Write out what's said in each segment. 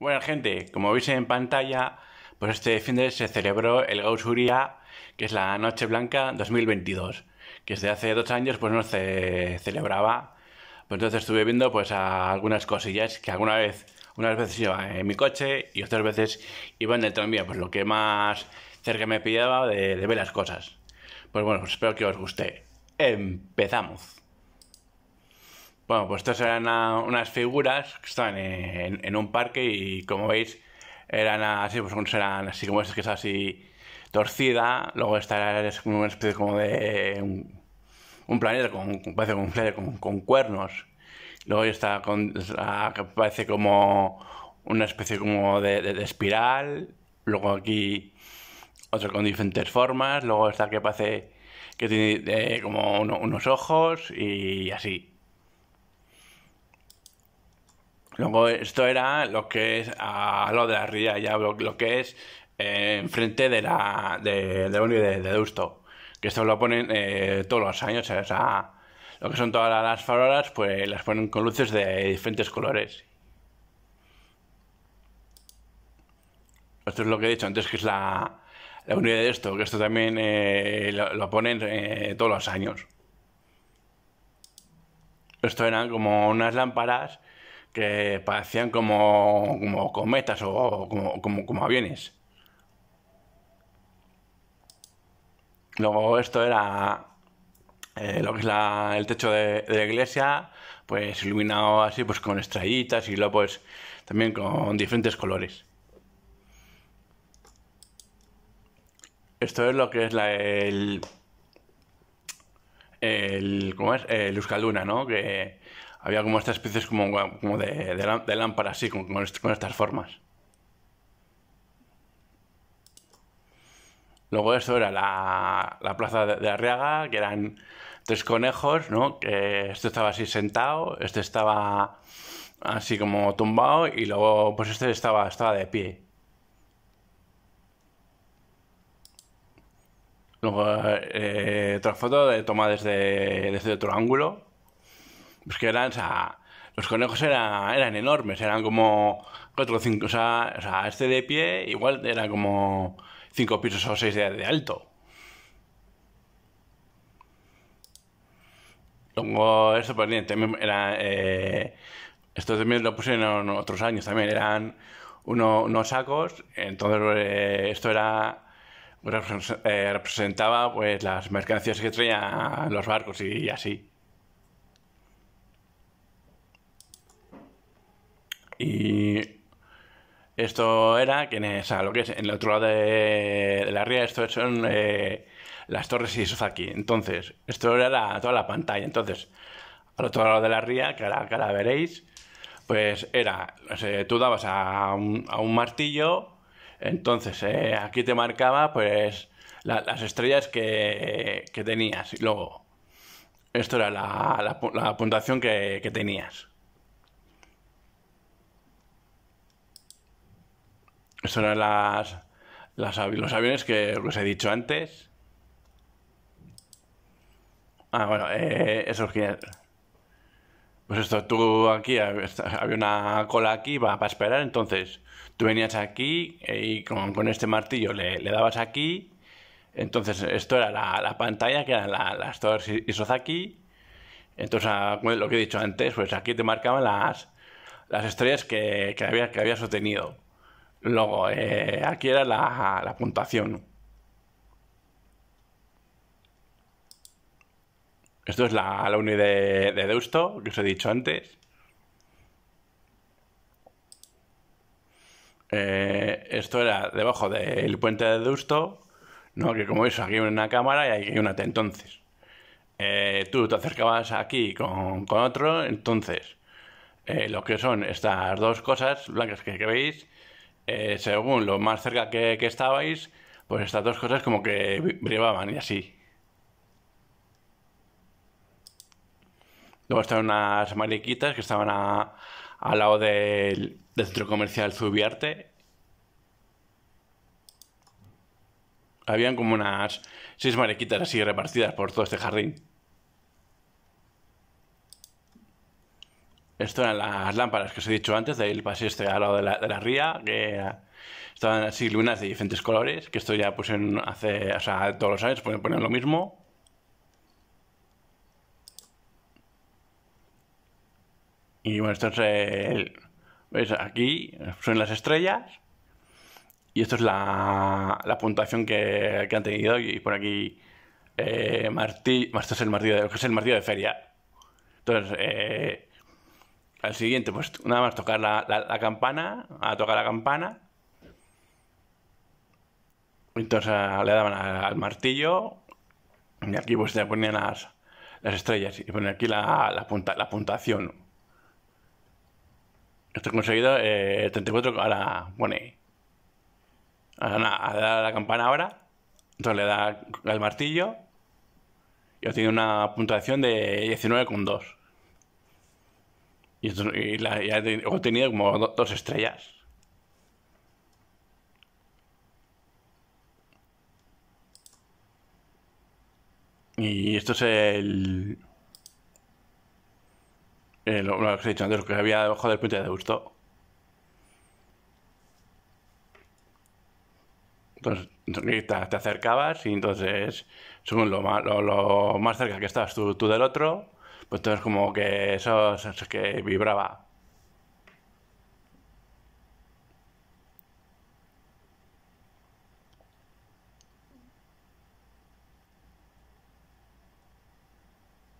Bueno, gente, como veis en pantalla, pues este fin de se celebró el Gausuría, que es la Noche Blanca 2022, que desde hace dos años pues no se celebraba. Pues entonces estuve viendo pues algunas cosillas que alguna vez, unas veces iba en mi coche y otras veces iba en el tranvía, pues lo que más cerca me pillaba de, ver las cosas. Pues bueno, pues espero que os guste. Empezamos. Bueno, pues estas eran unas figuras que estaban en, un parque y como veis eran así, pues eran así como es que es así torcida, luego está una especie como de un, planeta, con, parece como un planeta con, cuernos, luego está con, que parece como una especie como de, espiral, luego aquí otra con diferentes formas, luego está que parece que tiene eh, como unos ojos y así. Luego, esto era lo que es a lo de la ría, ya lo, que es eh, enfrente de la de, de de, Que esto lo ponen eh, todos los años, o sea, lo que son todas las farolas, pues las ponen con luces de diferentes colores. Esto es lo que he dicho antes, que es la, unidad de esto, que esto también eh, lo, ponen todos los años. Esto eran como unas lámparas que parecían como, cometas o, como, aviones. Luego esto era eh, lo que es el techo de, la iglesia, pues iluminado así pues con estrellitas y luego pues también con diferentes colores. Esto es lo que es la, el, el, ¿cómo es? el Euskalduna, ¿no? Que había como estas especies como, de, lámparas lámpara así, con, estas formas. Luego esto era la, plaza de, Arriaga, que eran tres conejos, ¿no? Que este estaba así sentado, este estaba así como tumbado y luego pues este estaba, estaba de pie. Luego eh, otra foto de toma desde, desde otro ángulo pues que eran, o los conejos eran, eran enormes, eran como cuatro o cinco, o sea, este de pie igual era como cinco pisos o seis de, alto. Luego, esto pues, también era, eh, esto también lo pusieron otros años también, eran unos sacos, entonces eh, esto era eh, representaba pues las mercancías que traían los barcos y así. Y esto era que en lo que es en el otro lado de, la ría, esto son eh, las torres y aquí, Entonces, esto era toda la pantalla. Entonces, al otro lado de la ría, que ahora, que veréis, pues era, tú dabas a un, a un martillo, entonces eh, aquí te marcaba pues las estrellas que, tenías. Y luego, esto era la, la, puntuación que tenías. Estos eran las, los aviones que os he dicho antes. Ah, bueno, eh, esos que... Pues esto, tú aquí, había una cola aquí para, esperar, entonces tú venías aquí eh, y con, este martillo le, dabas aquí, entonces esto era la, pantalla, que eran la, las torres Isozaki, entonces ah, lo que he dicho antes, pues aquí te marcaban las, las estrellas que, que, había, que había sostenido. Luego, eh, aquí era la, puntuación. Esto es la, la uni de, de, Deusto, que os he dicho antes. Eh, esto era debajo del puente de Deusto, ¿no? que como veis aquí hay una cámara y hay una T. Entonces, eh, tú te acercabas aquí con, otro, entonces lo que son estas dos cosas blancas que veis eh, según lo más cerca que, estabais, pues estas dos cosas como que brevaban y así. Luego estaban unas mariquitas que estaban al lado del, centro comercial Zubiarte. Habían como unas seis mariquitas así repartidas por todo este jardín. Esto eran las lámparas que os he dicho antes del pasillo este al lado de la, ría, que estaban así lunas de diferentes colores, que esto ya pusieron hace, o sea, todos los años pueden poner lo mismo. Y bueno, esto es el, ¿Veis? Aquí son las estrellas. Y esto es la, puntuación que, han tenido. Y por aquí eh, Martí, esto es el martillo de, es el martillo de feria. Entonces, eh, al siguiente, pues nada más tocar la, la, campana, a tocar la campana. Entonces le daban al martillo y aquí pues se ponían las, las estrellas y ponían aquí la, punta, la puntuación. Esto he conseguido 34, eh, ahora pone... a a da la campana ahora, entonces le da al martillo y obtiene una puntuación de 19,2. Y, y, la, como dos estrellas. Y esto es el... el lo, que he dicho antes, lo que había debajo del puente de gusto. Entonces, te, acercabas y entonces, según lo más, lo, más cerca que estabas tú, tú del otro, pues es como que eso, es que vibraba.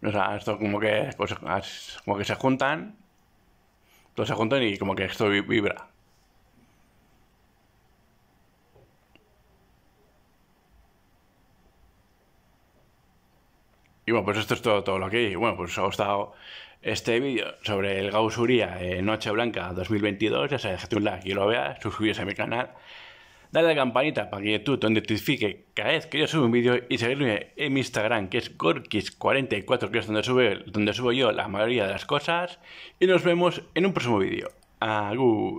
O sea, esto como que, pues, como que se juntan, todos se juntan y como que esto vibra. Y bueno, pues esto es todo, todo lo que hay. Bueno, pues os ha gustado este vídeo sobre el Gausuría Noche Blanca 2022. Ya sabes, dejate un like y lo veas, suscribirse a mi canal. Dale a la campanita para que YouTube te notifique cada vez que yo subo un vídeo y seguirme en Instagram, que es Gorkis44, que es donde, donde subo yo la mayoría de las cosas. Y nos vemos en un próximo vídeo. Agur.